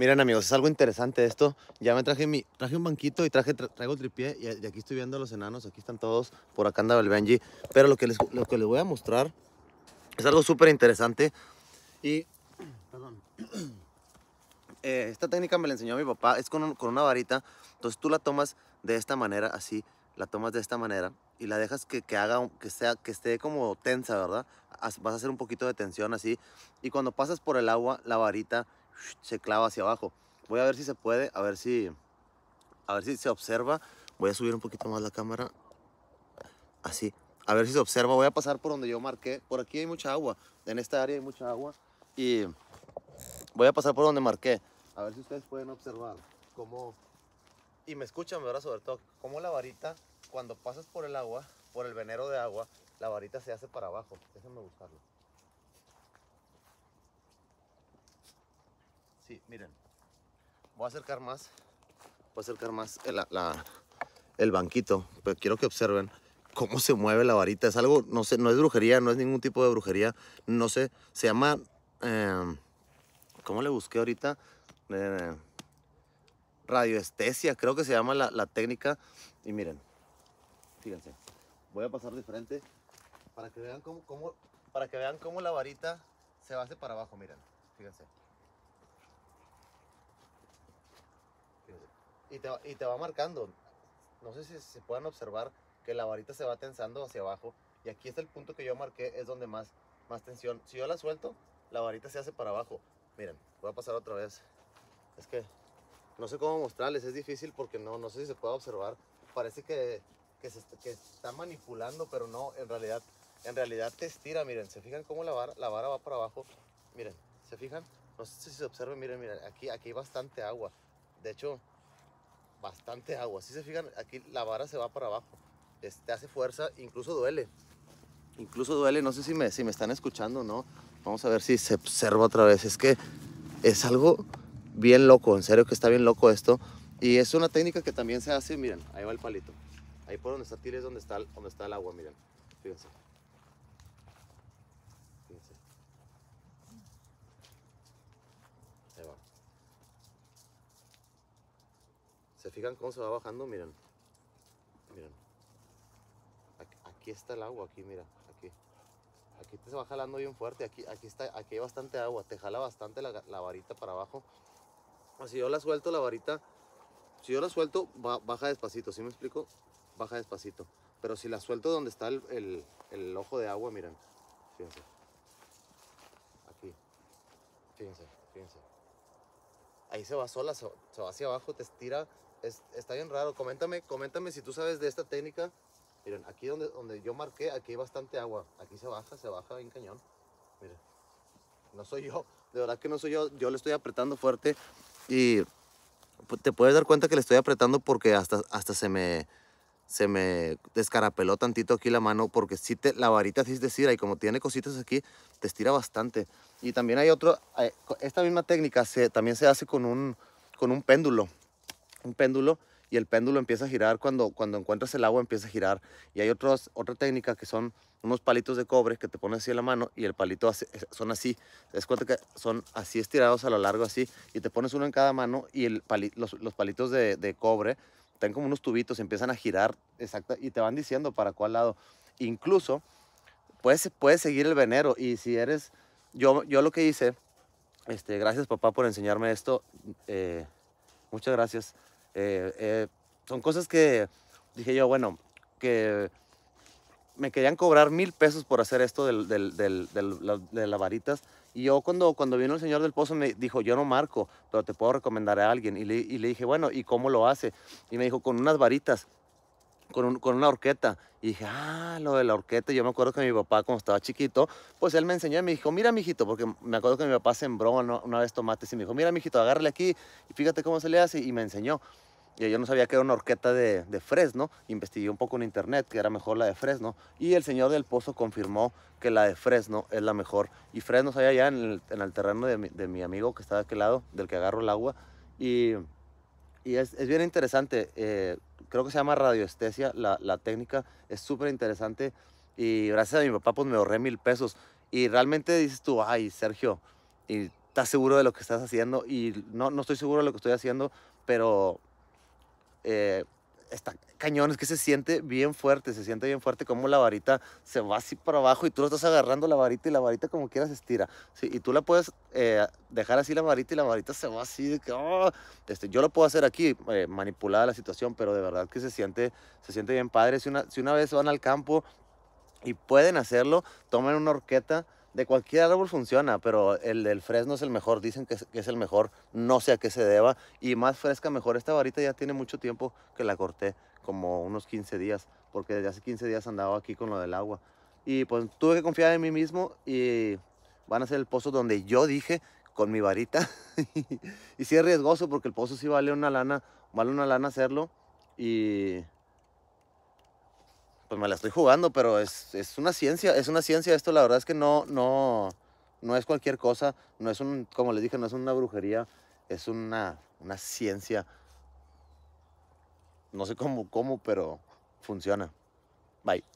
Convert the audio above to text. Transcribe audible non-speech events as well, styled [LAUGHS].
Miren amigos, es algo interesante esto. Ya me traje mi, traje un banquito y traje, traigo tripié y, aquí estoy viendo a los enanos, aquí están todos, por acá anda el Benji. Pero lo que les, lo que les voy a mostrar es algo súper interesante y... Perdón. [CLEARS THROAT] Eh, esta técnica me la enseñó mi papá, es con, una varita, entonces tú la tomas de esta manera, así, la tomas de esta manera y la dejas que, que, haga, que, sea, que esté como tensa, ¿verdad? Vas a hacer un poquito de tensión así. Y cuando pasas por el agua, la varita se clava hacia abajo. Voy a ver si se puede, a ver si, a ver si se observa. Voy a subir un poquito más la cámara. Así. A ver si se observa. Voy a pasar por donde yo marqué. Por aquí hay mucha agua. En esta área hay mucha agua. Y voy a pasar por donde marqué. A ver si ustedes pueden observar cómo... Y me escuchan, ahora Sobre todo, como la varita, cuando pasas por el agua, por el venero de agua, la varita se hace para abajo. Déjenme buscarlo. Sí, miren. Voy a acercar más. Voy a acercar más el, banquito. Pero quiero que observen cómo se mueve la varita. Es algo, no sé, no es brujería, no es ningún tipo de brujería. No sé, se llama... Em, ¿Cómo le busqué ahorita? Em, radioestesia, creo que se llama la, técnica. Y miren, fíjense, voy a pasar de frente para que vean cómo, para que vean cómo la varita se va hacia para abajo, miren, fíjense. y te, va marcando. No sé si se puedan pueden observar que la varita se va tensando hacia abajo y aquí está el punto que yo marqué, es donde más, más tensión. Si yo la suelto, la varita se hace para abajo. Miren, voy a pasar otra vez. Es que no sé cómo mostrarles, es difícil porque no, no sé si se puede observar. Parece que, se que está manipulando, pero no, en realidad, en realidad te estira. Miren, se fijan cómo la vara, la vara va para abajo. Miren, se fijan, no sé si se observa, miren, miren, aquí, aquí hay bastante agua. De hecho, bastante agua. Si se fijan, aquí la vara se va para abajo. Este, hace fuerza, incluso duele. Incluso duele, no sé si me, si me están escuchando no. Vamos a ver si se observa otra vez. Es que es algo bien loco, en serio que está bien loco esto. Y es una técnica que también se hace, miren, ahí va el palito. Ahí por donde está tire es donde está, donde está el agua, miren. Fíjense. ¿Se fijan cómo se va bajando? Miren. Miren. Aquí, está el agua, aquí, mira, aquí. Aquí te va jalando bien fuerte, aquí, aquí, está, aquí hay bastante agua, te jala bastante la, varita para abajo. Si yo la suelto, la varita, si yo la suelto, baja despacito, ¿sí me explico? Baja despacito. Pero si la suelto donde está el, ojo de agua, miren, fíjense. Aquí, fíjense, fíjense. Ahí se va sola, se va hacia abajo, te estira está bien raro. Coméntame, coméntame si tú sabes de esta técnica. Miren, aquí donde, donde yo marqué, aquí hay bastante agua. Aquí se baja, se baja bien cañón. Miren, no soy yo. De verdad que no soy yo. Yo le estoy apretando fuerte y pues, te puedes dar cuenta que le estoy apretando porque hasta, hasta se me se me descarapeló tantito aquí la mano porque si te, la varita sí es decir, y como tiene cositas aquí, te estira bastante. Y también hay otro, eh, esta misma técnica se, también se hace con un, con un péndulo un péndulo y el péndulo empieza a girar cuando, cuando encuentras el agua, empieza a girar. Y hay otros, otra técnica que son unos palitos de cobre que te pones así en la mano y el palito son así. Es que son así estirados a lo largo, así. Y te pones uno en cada mano y el los, palitos de, de cobre tienen como unos tubitos, empiezan a girar exacta, y te van diciendo para cuál lado. Incluso puedes, puedes seguir el venero y si eres. Yo, yo lo que hice, este, gracias papá por enseñarme esto. Eh, muchas gracias. Eh, eh, son cosas que dije yo, bueno, que me querían cobrar mil pesos por hacer esto de las varitas. Y yo cuando, cuando vino el señor del pozo me dijo, yo no marco, pero te puedo recomendar a alguien. le, y le dije, bueno, ¿y cómo lo hace? Y me dijo, con unas varitas con, con una horqueta. Y dije, ah, lo de la horqueta. Yo me acuerdo que mi papá, cuando estaba chiquito, pues él me enseñó y me dijo, mira, mijito, porque me acuerdo que mi papá sembró una, vez tomates y me dijo, mira, mijito, agárrale aquí y fíjate cómo se le hace. Y me enseñó. Y yo no sabía que era una horqueta de, fresno. Investigué un poco en internet que era mejor la de fresno. Y el señor del pozo confirmó que la de fresno es la mejor. Y fresno había allá en el, terreno de mi, amigo que está de aquel lado, del que agarro el agua. Y, y es, bien interesante. Eh, creo que se llama radioestesia, la, la técnica es súper interesante y gracias a mi papá pues me ahorré mil pesos y realmente dices tú, ay Sergio, y estás seguro de lo que estás haciendo y no, no estoy seguro de lo que estoy haciendo, pero eh, está cañón, es que se siente bien fuerte, se siente bien fuerte como la varita se va así para abajo y tú lo estás agarrando la varita y la varita como quieras estira. y tú la puedes eh, dejar así la varita y la varita se va así ah, este, yo lo puedo hacer aquí, manipular eh, manipulada la situación, pero de verdad que se siente, se siente bien padre. Si una, si una vez van al campo y pueden hacerlo, tomen una horqueta de cualquier árbol funciona, pero el del fresno es el mejor. Dicen que es, el mejor, no sé a qué se deba. Y más fresca, mejor. Esta varita ya tiene mucho tiempo que la corté, como unos 15 días, porque desde hace 15 días andaba aquí con lo del agua. Y pues tuve que confiar en mí mismo y van a ser el pozo donde yo dije con mi varita. [LAUGHS] y sí es riesgoso porque el pozo sí vale una lana, vale una lana hacerlo. Y pues me la estoy jugando, pero es, una ciencia, es una ciencia esto, la verdad es que no, no, no es cualquier cosa, no es un, como les dije, no es una brujería, es una, una ciencia. No sé cómo, cómo, pero funciona. Bye.